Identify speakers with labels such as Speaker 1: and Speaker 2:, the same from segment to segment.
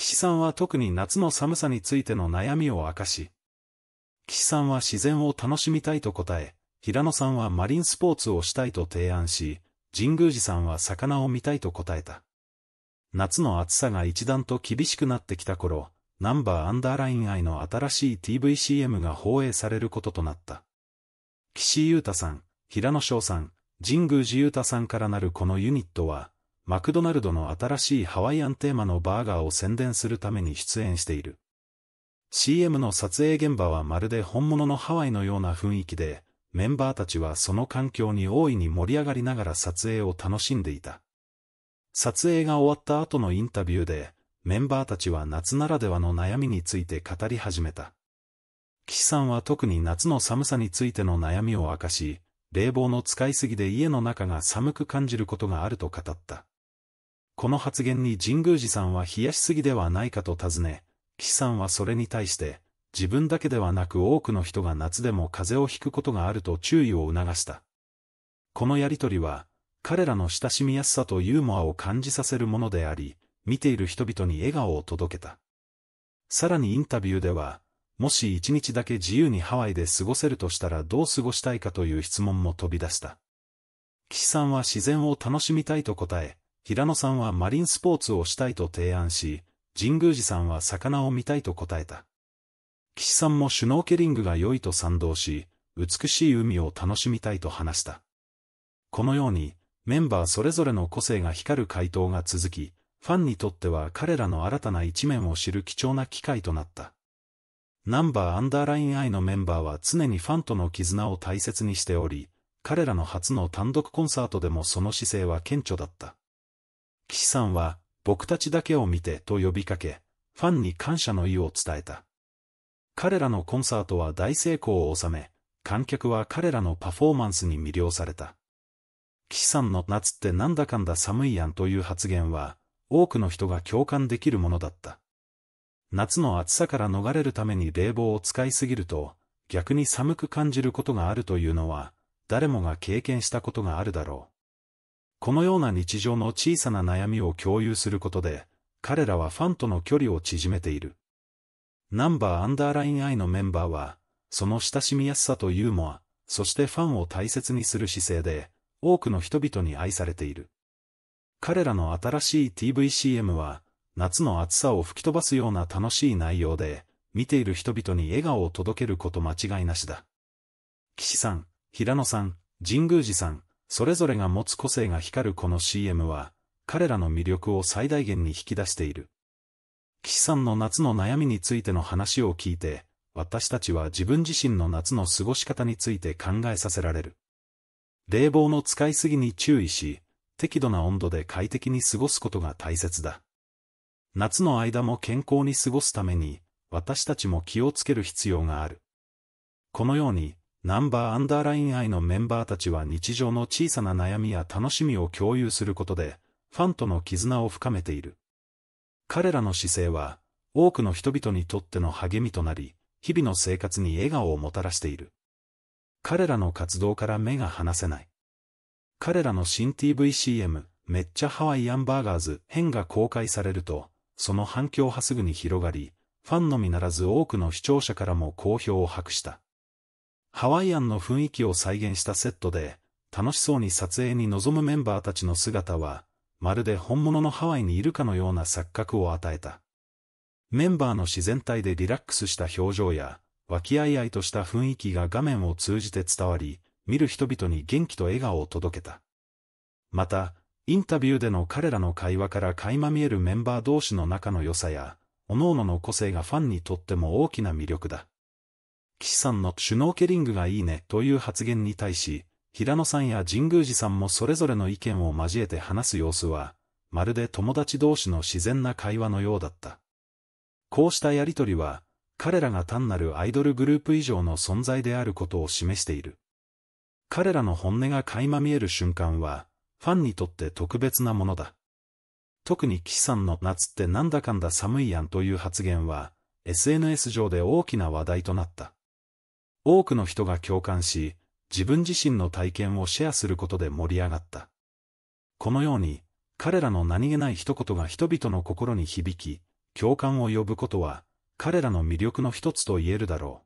Speaker 1: 岸さんは特に夏の寒さについての悩みを明かし、岸さんは自然を楽しみたいと答え、平野さんはマリンスポーツをしたいと提案し、神宮寺さんは魚を見たいと答えた。夏の暑さが一段と厳しくなってきた頃、ナンバーアンダーライン愛の新しい TVCM が放映されることとなった。岸優太さん、平野翔さん、神宮寺優太さんからなるこのユニットは、マクドナルドの新しいハワイアンテーマのバーガーを宣伝するために出演している。CM の撮影現場はまるで本物のハワイのような雰囲気で、メンバーたちはその環境に大いに盛り上がりながら撮影を楽しんでいた。撮影が終わった後のインタビューで、メンバーたちは夏ならではの悩みについて語り始めた。岸さんは特に夏の寒さについての悩みを明かし、冷房の使いすぎで家の中が寒く感じることがあると語った。この発言に神宮寺さんは冷やしすぎではないかと尋ね、岸さんはそれに対して、自分だけではなく多くの人が夏でも風邪をひくことがあると注意を促した。このやりとりは、彼らの親しみやすさとユーモアを感じさせるものであり、見ている人々に笑顔を届けた。さらにインタビューでは、もし一日だけ自由にハワイで過ごせるとしたらどう過ごしたいかという質問も飛び出した。岸さんは自然を楽しみたいと答え、平野さんはマリンスポーツをしたいと提案し、神宮寺さんは魚を見たいと答えた。岸さんもシュノーケリングが良いと賛同し、美しい海を楽しみたいと話した。このように、メンバーそれぞれの個性が光る回答が続き、ファンにとっては彼らの新たな一面を知る貴重な機会となった。ナンバーアンダーライン I のメンバーは常にファンとの絆を大切にしており、彼らの初の単独コンサートでもその姿勢は顕著だった。岸さんは、僕たちだけを見てと呼びかけ、ファンに感謝の意を伝えた。彼らのコンサートは大成功を収め、観客は彼らのパフォーマンスに魅了された。岸さんの夏ってなんだかんだ寒いやんという発言は、多くの人が共感できるものだった。夏の暑さから逃れるために冷房を使いすぎると、逆に寒く感じることがあるというのは、誰もが経験したことがあるだろう。このような日常の小さな悩みを共有することで、彼らはファンとの距離を縮めている。ナンバーアンダーライン I のメンバーは、その親しみやすさとユーモア、そしてファンを大切にする姿勢で、多くの人々に愛されている。彼らの新しい TVCM は、夏の暑さを吹き飛ばすような楽しい内容で、見ている人々に笑顔を届けること間違いなしだ。岸さん、平野さん、神宮寺さん、それぞれが持つ個性が光るこの CM は、彼らの魅力を最大限に引き出している。岸さんの夏の悩みについての話を聞いて、私たちは自分自身の夏の過ごし方について考えさせられる。冷房の使いすぎに注意し、適度な温度で快適に過ごすことが大切だ。夏の間も健康に過ごすために、私たちも気をつける必要がある。このように、ナンバーアンダーライン愛のメンバーたちは日常の小さな悩みや楽しみを共有することで、ファンとの絆を深めている。彼らの姿勢は、多くの人々にとっての励みとなり、日々の生活に笑顔をもたらしている。彼らの活動から目が離せない。彼らの新 TVCM、めっちゃハワイアンバーガーズ編が公開されると、その反響はすぐに広がり、ファンのみならず多くの視聴者からも好評を博した。ハワイアンの雰囲気を再現したセットで、楽しそうに撮影に臨むメンバーたちの姿は、まるで本物のハワイにいるかのような錯覚を与えた。メンバーの自然体でリラックスした表情や、和気あいあいとした雰囲気が画面を通じて伝わり、見る人々に元気と笑顔を届けた。また、インタビューでの彼らの会話から垣間見えるメンバー同士の仲の良さや、各々の個性がファンにとっても大きな魅力だ。岸さんのシュノーケリングがいいねという発言に対し、平野さんや神宮寺さんもそれぞれの意見を交えて話す様子は、まるで友達同士の自然な会話のようだった。こうしたやりとりは、彼らが単なるアイドルグループ以上の存在であることを示している。彼らの本音が垣間見える瞬間は、ファンにとって特別なものだ。特に岸さんの夏ってなんだかんだ寒いやんという発言は、SNS 上で大きな話題となった。多くの人が共感し、自分自身の体験をシェアすることで盛り上がった。このように、彼らの何気ない一言が人々の心に響き、共感を呼ぶことは、彼らの魅力の一つと言えるだろ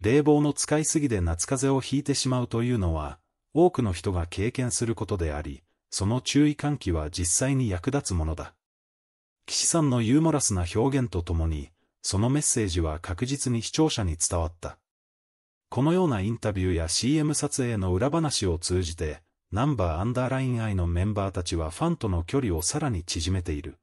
Speaker 1: う。冷房の使いすぎで夏風邪をひいてしまうというのは、多くの人が経験することであり、その注意喚起は実際に役立つものだ。岸さんのユーモラスな表現とともに、そのメッセージは確実に視聴者に伝わった。このようなインタビューや CM 撮影の裏話を通じて、ナンバーアンダーライン愛のメンバーたちはファンとの距離をさらに縮めている。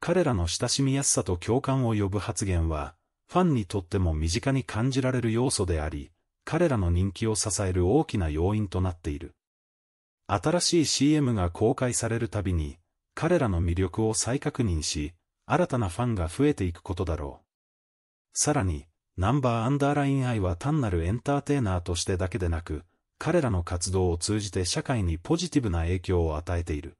Speaker 1: 彼らの親しみやすさと共感を呼ぶ発言は、ファンにとっても身近に感じられる要素であり、彼らの人気を支える大きな要因となっている。新しい CM が公開されるたびに、彼らの魅力を再確認し、新たなファンが増えていくことだろう。さらに、ナンバーアンダーラインアイは単なるエンターテイナーとしてだけでなく、彼らの活動を通じて社会にポジティブな影響を与えている。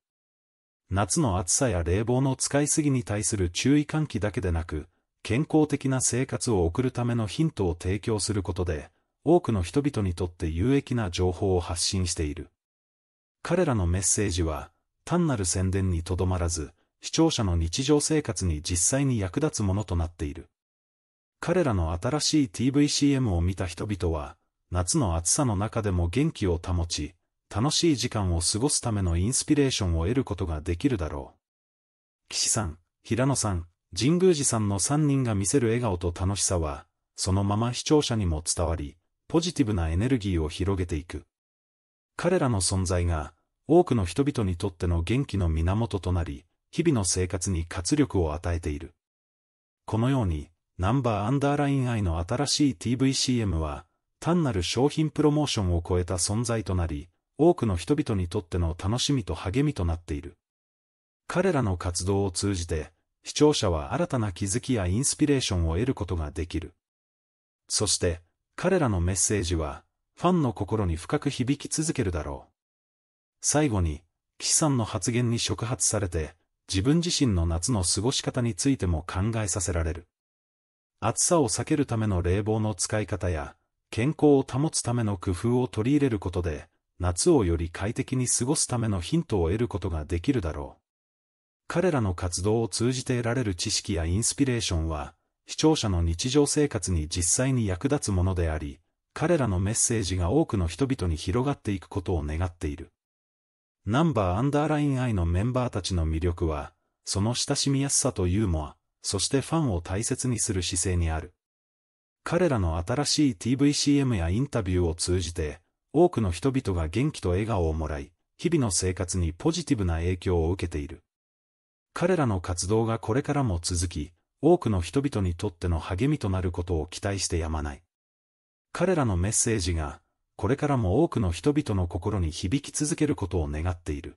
Speaker 1: 夏の暑さや冷房の使いすぎに対する注意喚起だけでなく、健康的な生活を送るためのヒントを提供することで、多くの人々にとって有益な情報を発信している。彼らのメッセージは、単なる宣伝にとどまらず、視聴者の日常生活に実際に役立つものとなっている。彼らの新しい TVCM を見た人々は、夏の暑さの中でも元気を保ち、楽しい時間を過ごすためのインスピレーションを得ることができるだろう。岸さん、平野さん、神宮寺さんの3人が見せる笑顔と楽しさは、そのまま視聴者にも伝わり、ポジティブなエネルギーを広げていく。彼らの存在が、多くの人々にとっての元気の源となり、日々の生活に活力を与えている。このように、ナンバーアンダーラインイの新しい TVCM は、単なる商品プロモーションを超えた存在となり、多くの人々にとっての楽しみと励みとなっている。彼らの活動を通じて、視聴者は新たな気づきやインスピレーションを得ることができる。そして、彼らのメッセージは、ファンの心に深く響き続けるだろう。最後に、岸さんの発言に触発されて、自分自身の夏の過ごし方についても考えさせられる。暑さを避けるための冷房の使い方や、健康を保つための工夫を取り入れることで、夏をより快適に過ごすためのヒントを得ることができるだろう。彼らの活動を通じて得られる知識やインスピレーションは、視聴者の日常生活に実際に役立つものであり、彼らのメッセージが多くの人々に広がっていくことを願っている。ナンバーアンダーライン I のメンバーたちの魅力は、その親しみやすさとユーモア、そしてファンを大切にする姿勢にある。彼らの新しい TVCM やインタビューを通じて、多くの人々が元気と笑顔をもらい、日々の生活にポジティブな影響を受けている。彼らの活動がこれからも続き、多くの人々にとっての励みとなることを期待してやまない。彼らのメッセージが、これからも多くの人々の心に響き続けることを願っている。